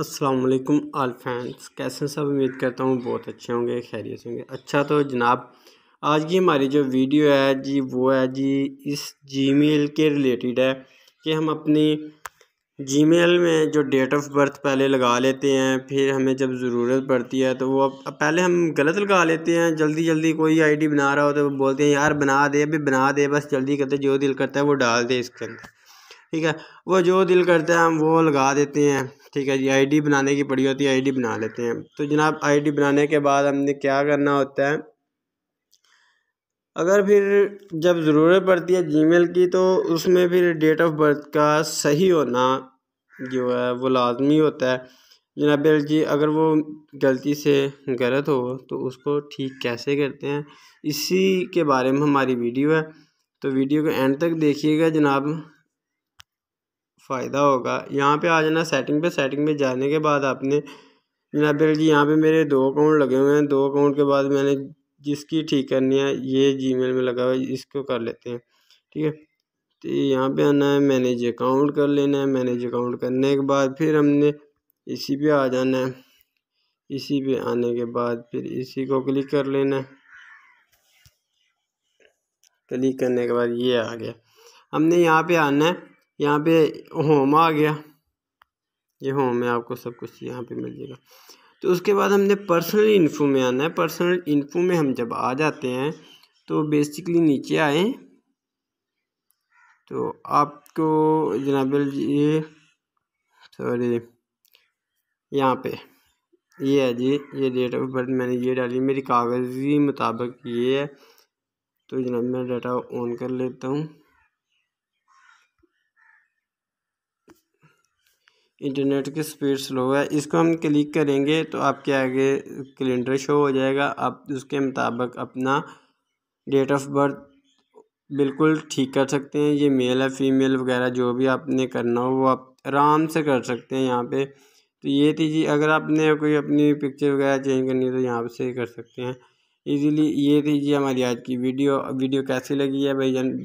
असलकुम आल फैंस कैसे सब उम्मीद करता हूँ बहुत अच्छे होंगे खैरियत होंगे अच्छा तो जनाब आज की हमारी जो वीडियो है जी वो है जी इस जीमेल के रिलेटेड है कि हम अपनी जीमेल में जो डेट ऑफ बर्थ पहले लगा लेते हैं फिर हमें जब ज़रूरत पड़ती है तो वो अब पहले हम गलत लगा लेते हैं जल्दी जल्दी कोई आईडी बना रहा हो तो बोलते हैं यार बना दे अभी बना दे बस जल्दी करते जो दिल करता है वो डाल दे इसके अंदर ठीक है वो जो दिल करता है हम वो लगा देते हैं ठीक है जी आईडी बनाने की पड़ी होती है आईडी बना लेते हैं तो जनाब आईडी बनाने के बाद हमने क्या करना होता है अगर फिर जब ज़रूरत पड़ती है जीमेल की तो उसमें फिर डेट ऑफ बर्थ का सही होना जो है वो लाजमी होता है जनाब जी अगर वो गलती से गलत हो तो उसको ठीक कैसे करते हैं इसी के बारे में हमारी वीडियो है तो वीडियो को एंड तक देखिएगा जनाब फ़ायदा होगा यहाँ पे आ जाना सेटिंग पे सेटिंग पे जाने के बाद आपने जनाब जी यहाँ पे मेरे दो अकाउंट लगे हुए हैं दो अकाउंट के बाद मैंने जिसकी ठीक करनी है ये जी में लगा हुआ है इसको कर लेते हैं ठीक है तो यहाँ पे आना है मैनेज अकाउंट कर लेना है मैनेज अकाउंट करने के बाद फिर हमने इसी पर आ जाना है इसी पे आने के बाद फिर इसी को क्लिक कर लेना है क्लिक करने के बाद ये आ गया हमने यहाँ पे आना है यहाँ पे होम आ गया ये होम है आपको सब कुछ यहाँ पे मिल जाएगा तो उसके बाद हमने पर्सनल इन्फो में आना है पर्सनल इन्फो में हम जब आ जाते हैं तो बेसिकली नीचे आए तो आपको जनाब ये सॉरी यहाँ पे ये है जी ये डेट ऑफ बर्थ मैंने ये डाली मेरी कागज़ी मुताबिक ये है तो जनाब मैं डाटा ऑन कर लेता हूँ इंटरनेट की स्पीड स्लो है इसको हम क्लिक करेंगे तो आपके आगे कैलेंडर शो हो जाएगा आप उसके मुताबिक अपना डेट ऑफ बर्थ बिल्कुल ठीक कर सकते हैं ये मेल है फीमेल वगैरह जो भी आपने करना हो वो आप आराम से कर सकते हैं यहाँ पे तो ये थी जी अगर आपने कोई अपनी पिक्चर वगैरह चेंज करनी है तो यहाँ से कर सकते हैं ईजीली ये थी जी हमारी आज की वीडियो वीडियो कैसी लगी है भाई जान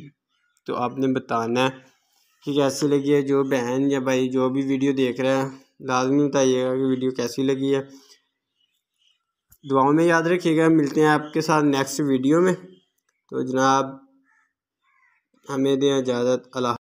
तो आपने बताना है कि कैसी लगी है जो बहन या भाई जो भी वीडियो देख रहा है लाजमी बताइएगा कि वीडियो कैसी लगी है दुआओं में याद रखिएगा मिलते हैं आपके साथ नेक्स्ट वीडियो में तो जनाब हमें दें इजाज़त अल्लाह